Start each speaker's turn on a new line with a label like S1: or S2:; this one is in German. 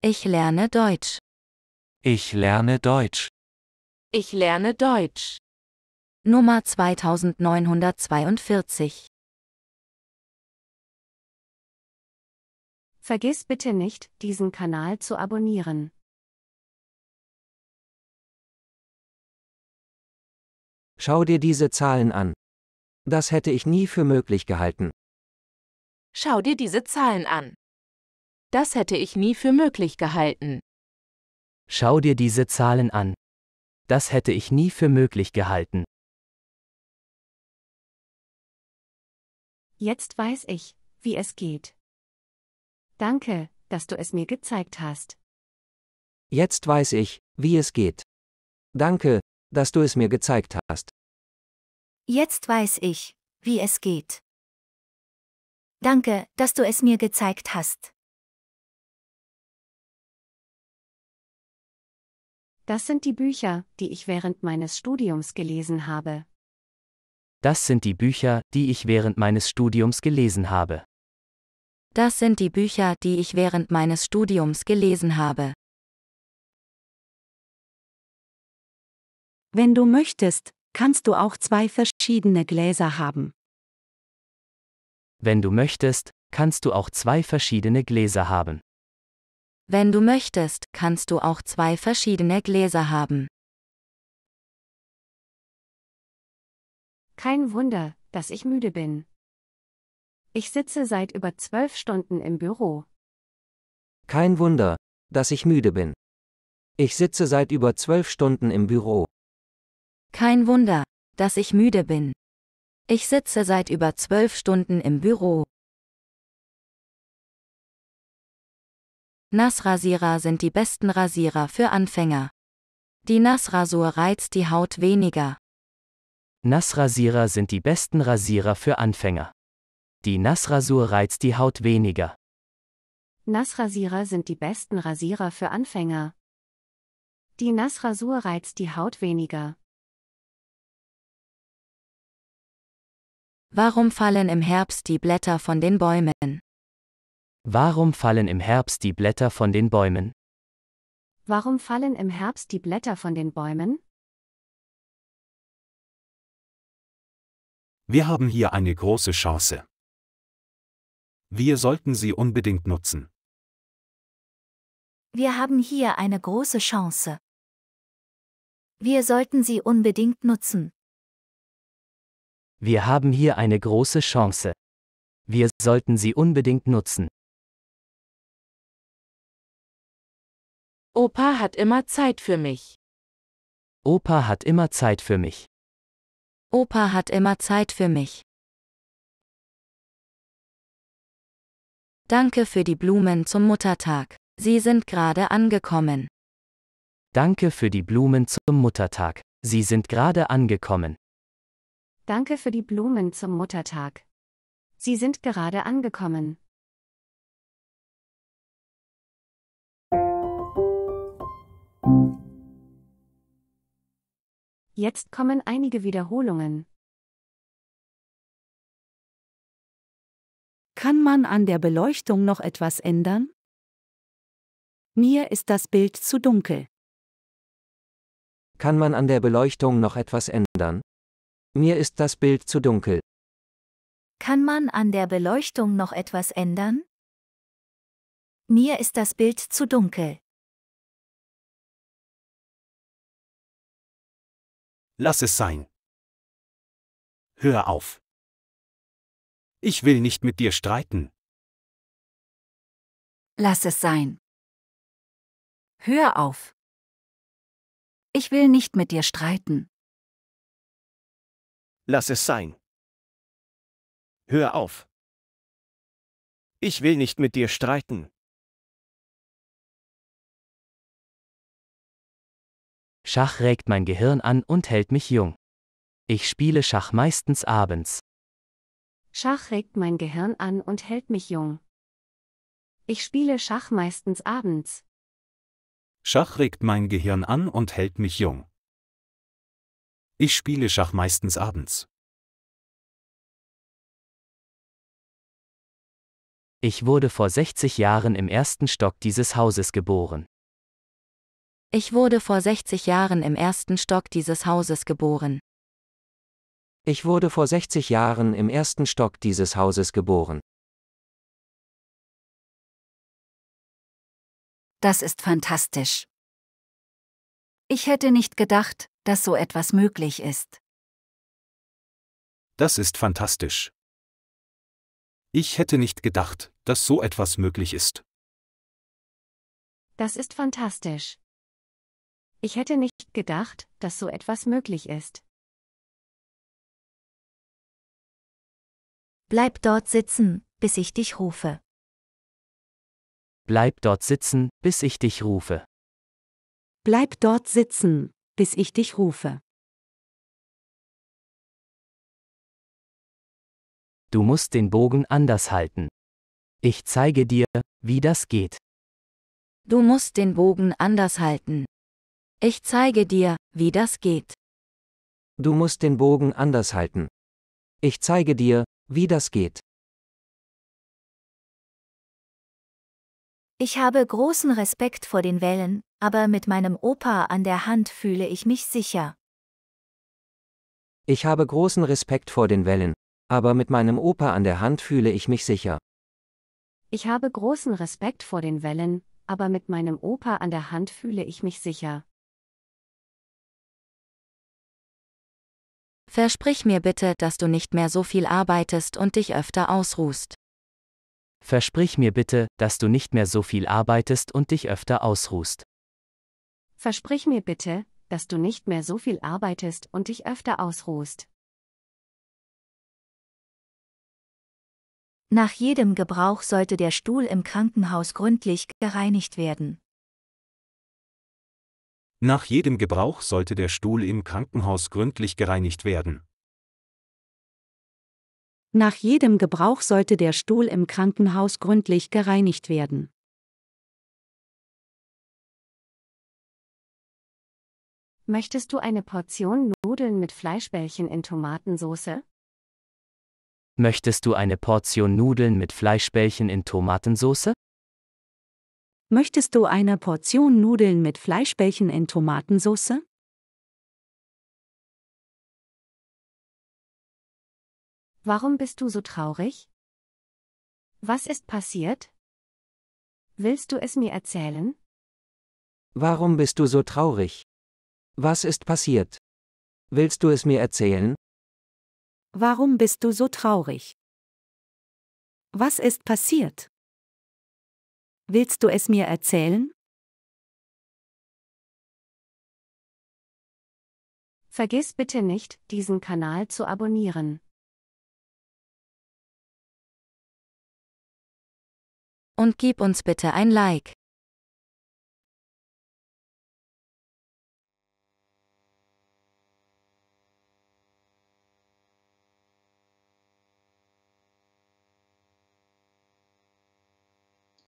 S1: Ich lerne Deutsch. Ich lerne Deutsch. Ich lerne Deutsch. Nummer 2942.
S2: Vergiss bitte nicht, diesen Kanal zu abonnieren.
S1: Schau dir diese Zahlen an. Das hätte ich nie für möglich gehalten.
S2: Schau dir diese Zahlen an. Das hätte ich nie für möglich gehalten.
S1: Schau dir diese Zahlen an. Das hätte ich nie für möglich gehalten. Jetzt weiß ich, wie
S2: es geht. Danke, dass du es mir gezeigt hast.
S3: Jetzt weiß ich, wie es geht. Danke, dass du es mir gezeigt hast.
S1: Jetzt weiß ich, wie es geht. Danke, dass du es mir gezeigt hast.
S2: Das sind die Bücher, die ich während meines Studiums gelesen habe.
S4: Das sind die Bücher, die ich während meines Studiums gelesen habe.
S2: Das sind die Bücher, die ich während meines Studiums gelesen habe.
S1: Wenn du möchtest, kannst du
S2: auch zwei verschiedene Gläser haben.
S1: Wenn du möchtest,
S4: kannst du auch zwei verschiedene Gläser haben.
S2: Wenn du möchtest, kannst du auch zwei verschiedene Gläser haben. Kein Wunder, dass ich müde bin. Ich sitze seit über zwölf Stunden im Büro.
S3: Kein Wunder, dass ich müde bin. Ich sitze seit über zwölf Stunden im Büro.
S2: Kein Wunder, dass ich müde bin. Ich sitze seit über zwölf Stunden im Büro.
S1: Nassrasierer sind die besten Rasierer
S2: für Anfänger. Die Nassrasur reizt die Haut weniger.
S4: Nassrasierer sind die besten Rasierer für Anfänger. Die Nassrasur reizt die Haut weniger.
S2: Nassrasierer sind die besten Rasierer für Anfänger. Die Nassrasur reizt die Haut weniger.
S1: Warum fallen im Herbst die Blätter von den Bäumen?
S4: Warum fallen im Herbst die Blätter von den Bäumen?
S2: Warum fallen im Herbst die Blätter von den Bäumen?
S1: Wir haben hier eine große Chance. Wir sollten sie unbedingt nutzen. Wir haben hier eine große Chance. Wir sollten sie unbedingt nutzen. Wir haben hier eine große Chance. Wir sollten sie unbedingt nutzen. Opa hat immer Zeit für mich. Opa hat immer Zeit für mich. Opa hat immer Zeit für mich.
S2: Danke für die Blumen zum Muttertag. Sie sind gerade angekommen.
S4: Danke für die Blumen zum Muttertag. Sie sind gerade angekommen.
S2: Danke für die Blumen zum Muttertag. Sie sind gerade angekommen.
S1: Jetzt kommen einige Wiederholungen. Kann man
S2: an der Beleuchtung noch etwas ändern? Mir ist das Bild zu dunkel.
S3: Kann man an der Beleuchtung noch etwas ändern? Mir ist das Bild zu dunkel.
S1: Kann man an der Beleuchtung noch etwas ändern? Mir ist das Bild zu dunkel. Lass es sein. Hör auf. Ich will nicht mit dir streiten. Lass es sein. Hör auf. Ich will nicht mit dir streiten. Lass es sein. Hör auf. Ich will nicht mit dir streiten. Schach regt mein Gehirn an und hält mich jung.
S4: Ich spiele Schach meistens abends.
S2: Schach regt mein Gehirn an und hält mich jung. Ich spiele Schach meistens abends.
S1: Schach regt mein Gehirn an und hält mich jung. Ich spiele Schach meistens abends. Ich wurde vor 60 Jahren im ersten Stock dieses Hauses geboren.
S2: Ich wurde vor 60 Jahren im ersten Stock dieses Hauses geboren.
S3: Ich wurde vor 60 Jahren im ersten Stock dieses Hauses geboren.
S1: Das ist fantastisch. Ich hätte nicht gedacht, dass so etwas möglich ist. Das ist fantastisch. Ich hätte nicht gedacht, dass so etwas möglich ist.
S2: Das ist fantastisch. Ich hätte nicht gedacht, dass so etwas möglich ist.
S1: Bleib dort sitzen, bis ich dich rufe. Bleib dort sitzen, bis ich dich rufe. Bleib dort sitzen, bis ich dich rufe. Du musst den Bogen anders halten.
S4: Ich zeige dir, wie das geht.
S2: Du musst den Bogen anders halten. Ich zeige dir, wie das geht.
S3: Du musst den Bogen anders halten. Ich zeige dir, wie das geht.
S1: Ich habe großen Respekt vor den Wellen, aber mit meinem Opa an der Hand fühle ich mich sicher.
S3: Ich habe großen Respekt vor den Wellen, aber mit meinem Opa an der Hand fühle ich mich sicher.
S2: Ich habe großen Respekt vor den Wellen, aber mit meinem Opa an der Hand fühle ich mich sicher. Versprich mir bitte, dass du nicht mehr so viel arbeitest und dich öfter ausruhst.
S4: Versprich mir bitte, dass du nicht mehr so viel arbeitest und dich öfter ausruhst.
S2: Versprich mir bitte, dass du nicht mehr so viel arbeitest und dich öfter ausruhst.
S1: Nach jedem Gebrauch
S2: sollte der Stuhl im Krankenhaus gründlich gereinigt werden.
S3: Nach jedem Gebrauch sollte der Stuhl im Krankenhaus gründlich gereinigt werden.
S2: Nach jedem Gebrauch sollte der Stuhl im
S1: Krankenhaus gründlich gereinigt werden.
S2: Möchtest du eine Portion Nudeln mit Fleischbällchen in Tomatensoße?
S4: Möchtest du eine Portion Nudeln mit Fleischbällchen in Tomatensoße?
S2: Möchtest du eine Portion Nudeln mit Fleischbällchen in Tomatensauce?
S1: Warum bist du so traurig? Was
S2: ist passiert? Willst du es mir erzählen?
S3: Warum bist du so traurig? Was ist passiert? Willst du es mir erzählen?
S2: Warum bist du so traurig? Was ist
S1: passiert? Willst du es mir erzählen? Vergiss bitte nicht, diesen Kanal zu abonnieren. Und gib uns bitte ein Like.